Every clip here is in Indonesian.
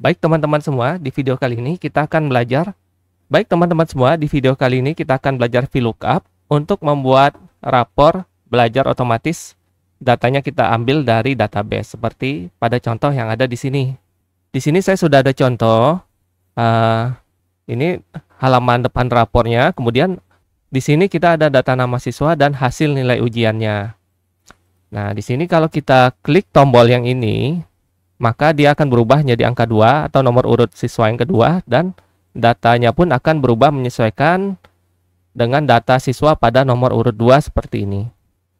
Baik teman-teman semua, di video kali ini kita akan belajar Baik teman-teman semua, di video kali ini kita akan belajar VLOOKUP untuk membuat rapor belajar otomatis datanya kita ambil dari database seperti pada contoh yang ada di sini. Di sini saya sudah ada contoh uh, ini halaman depan rapornya, kemudian di sini kita ada data nama siswa dan hasil nilai ujiannya. Nah, di sini kalau kita klik tombol yang ini, maka dia akan berubah menjadi angka 2 atau nomor urut siswa yang kedua dan datanya pun akan berubah menyesuaikan dengan data siswa pada nomor urut 2 seperti ini.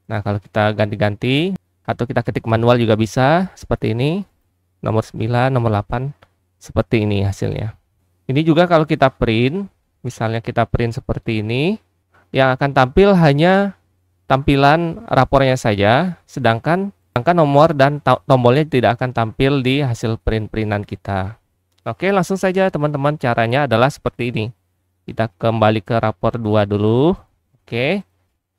Nah, kalau kita ganti-ganti atau kita ketik manual juga bisa seperti ini. Nomor 9, nomor 8 seperti ini hasilnya. Ini juga kalau kita print, misalnya kita print seperti ini, yang akan tampil hanya tampilan rapornya saja, sedangkan angka nomor dan tombolnya tidak akan tampil di hasil print-printan kita. Oke, langsung saja teman-teman caranya adalah seperti ini. Kita kembali ke rapor 2 dulu. Oke.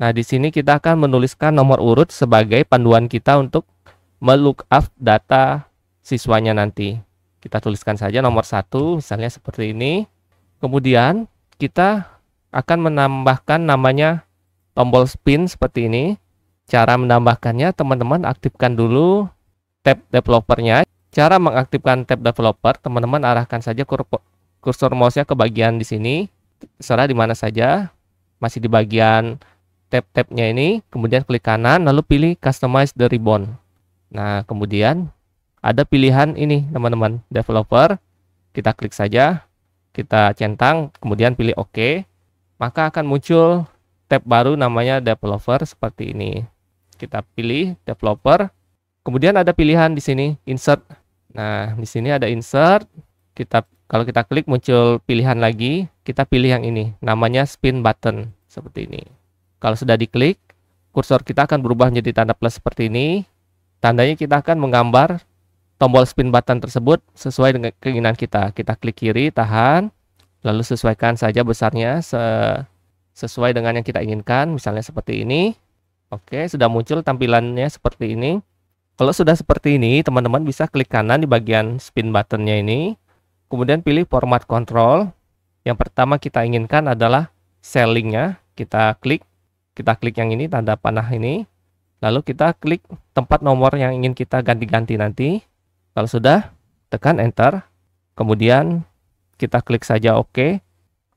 Nah, di sini kita akan menuliskan nomor urut sebagai panduan kita untuk meluk melookup data siswanya nanti. Kita tuliskan saja nomor satu, misalnya seperti ini. Kemudian kita akan menambahkan namanya tombol spin seperti ini. Cara menambahkannya, teman-teman aktifkan dulu tab developernya. Cara mengaktifkan tab developer, teman-teman arahkan saja kursor mouse-nya ke bagian di sini, Serah di mana saja, masih di bagian tab-tabnya ini, kemudian klik kanan, lalu pilih customize the ribbon. Nah, kemudian ada pilihan ini, teman-teman, developer, kita klik saja, kita centang, kemudian pilih OK, maka akan muncul tab baru namanya developer seperti ini kita pilih developer. Kemudian ada pilihan di sini insert. Nah, di sini ada insert. Kita kalau kita klik muncul pilihan lagi, kita pilih yang ini. Namanya spin button seperti ini. Kalau sudah diklik, kursor kita akan berubah menjadi tanda plus seperti ini. Tandanya kita akan menggambar tombol spin button tersebut sesuai dengan keinginan kita. Kita klik kiri, tahan, lalu sesuaikan saja besarnya se sesuai dengan yang kita inginkan, misalnya seperti ini. Oke, sudah muncul tampilannya seperti ini. Kalau sudah seperti ini, teman-teman bisa klik kanan di bagian spin buttonnya ini. Kemudian pilih format control. Yang pertama kita inginkan adalah sellingnya. Kita klik, kita klik yang ini tanda panah ini. Lalu kita klik tempat nomor yang ingin kita ganti-ganti nanti. Kalau sudah, tekan enter. Kemudian kita klik saja OK.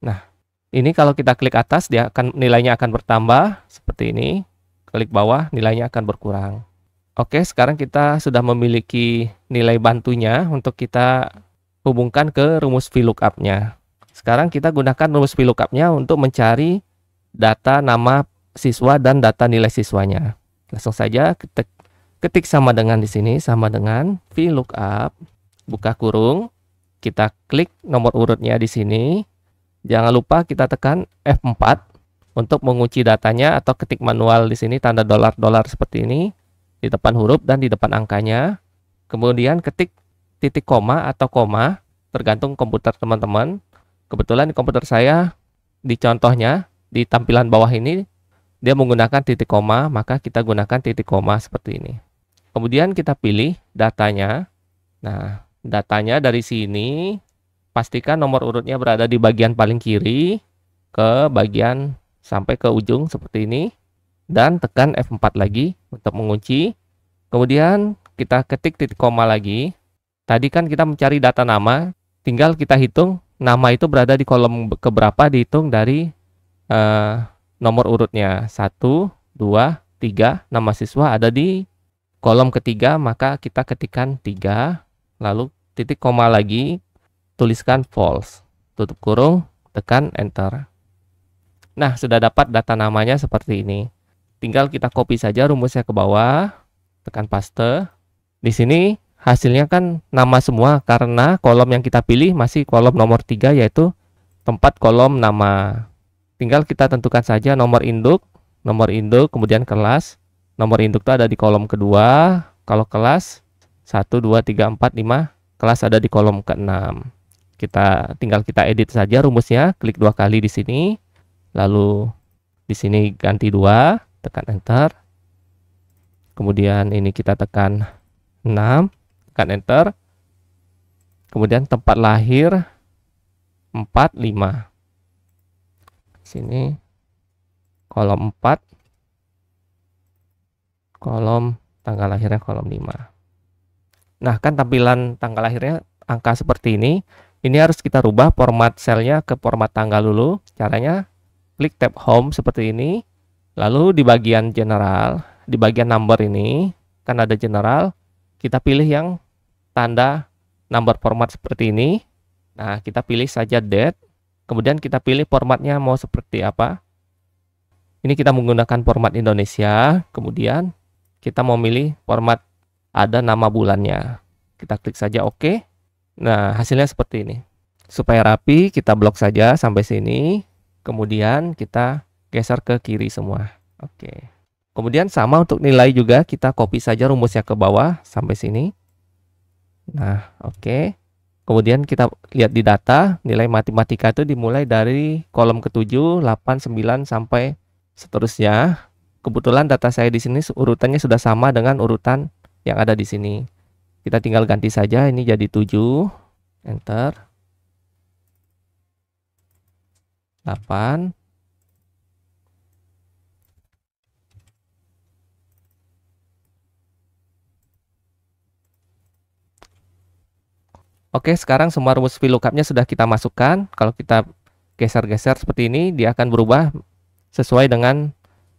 Nah, ini kalau kita klik atas dia akan nilainya akan bertambah seperti ini klik bawah nilainya akan berkurang. Oke, sekarang kita sudah memiliki nilai bantunya untuk kita hubungkan ke rumus VLOOKUP-nya. Sekarang kita gunakan rumus VLOOKUP-nya untuk mencari data nama siswa dan data nilai siswanya. Langsung saja ketik, ketik sama dengan di sini, sama dengan VLOOKUP, buka kurung, kita klik nomor urutnya di sini. Jangan lupa kita tekan F4 untuk mengunci datanya atau ketik manual di sini tanda dolar-dolar seperti ini di depan huruf dan di depan angkanya. Kemudian ketik titik koma atau koma tergantung komputer teman-teman. Kebetulan di komputer saya di contohnya di tampilan bawah ini dia menggunakan titik koma, maka kita gunakan titik koma seperti ini. Kemudian kita pilih datanya. Nah, datanya dari sini pastikan nomor urutnya berada di bagian paling kiri ke bagian sampai ke ujung seperti ini dan tekan F4 lagi untuk mengunci. Kemudian kita ketik titik koma lagi. Tadi kan kita mencari data nama, tinggal kita hitung nama itu berada di kolom keberapa dihitung dari uh, nomor urutnya. 1, 2, 3, nama siswa ada di kolom ketiga, maka kita ketikkan 3, lalu titik koma lagi, tuliskan false, tutup kurung, tekan enter. Nah, sudah dapat data namanya seperti ini. Tinggal kita copy saja rumusnya ke bawah, tekan paste. Di sini hasilnya kan nama semua karena kolom yang kita pilih masih kolom nomor 3 yaitu tempat kolom nama. Tinggal kita tentukan saja nomor induk, nomor induk, kemudian kelas. Nomor induk itu ada di kolom kedua, kalau kelas 1, 2, 3, 4, 5, kelas ada di kolom keenam. Kita tinggal kita edit saja rumusnya, klik dua kali di sini lalu di sini ganti dua tekan enter kemudian ini kita tekan 6 tekan enter kemudian tempat lahir 4 5 sini kolom 4 kolom tanggal lahirnya kolom 5 nah kan tampilan tanggal lahirnya angka seperti ini ini harus kita rubah format selnya ke format tanggal dulu caranya klik tab home seperti ini. Lalu di bagian general, di bagian number ini kan ada general, kita pilih yang tanda number format seperti ini. Nah, kita pilih saja date, kemudian kita pilih formatnya mau seperti apa. Ini kita menggunakan format Indonesia, kemudian kita mau milih format ada nama bulannya. Kita klik saja OK. Nah, hasilnya seperti ini. Supaya rapi, kita blok saja sampai sini. Kemudian kita geser ke kiri semua. Oke. Kemudian sama untuk nilai juga kita copy saja rumusnya ke bawah sampai sini. Nah, oke. Kemudian kita lihat di data, nilai matematika itu dimulai dari kolom ke-7, 8, 9 sampai seterusnya. Kebetulan data saya di sini urutannya sudah sama dengan urutan yang ada di sini. Kita tinggal ganti saja ini jadi 7. Enter. 8 Oke, sekarang semua rumus VLOOKUP-nya sudah kita masukkan. Kalau kita geser-geser seperti ini, dia akan berubah sesuai dengan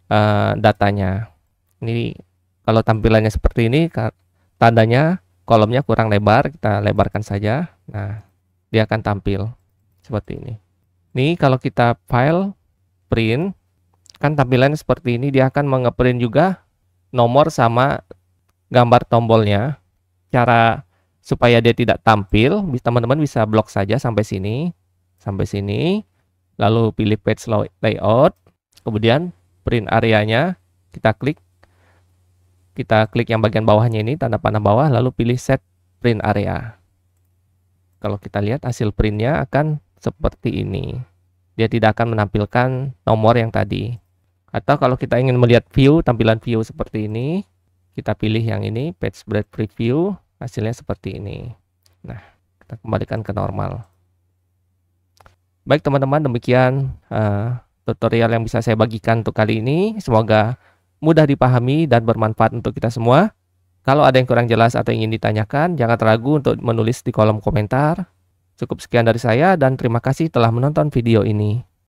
uh, datanya. Ini kalau tampilannya seperti ini, tandanya kolomnya kurang lebar, kita lebarkan saja. Nah, dia akan tampil seperti ini. Nih kalau kita file print kan tampilan seperti ini dia akan mengeprint juga nomor sama gambar tombolnya. Cara supaya dia tidak tampil, teman-teman bisa blok saja sampai sini, sampai sini. Lalu pilih page layout, kemudian print areanya, kita klik kita klik yang bagian bawahnya ini tanda panah bawah lalu pilih set print area kalau kita lihat hasil printnya akan seperti ini. Dia tidak akan menampilkan nomor yang tadi. Atau kalau kita ingin melihat view, tampilan view seperti ini, kita pilih yang ini, page break preview, hasilnya seperti ini. Nah, kita kembalikan ke normal. Baik teman-teman, demikian uh, tutorial yang bisa saya bagikan untuk kali ini. Semoga mudah dipahami dan bermanfaat untuk kita semua. Kalau ada yang kurang jelas atau ingin ditanyakan, jangan ragu untuk menulis di kolom komentar. Cukup sekian dari saya dan terima kasih telah menonton video ini.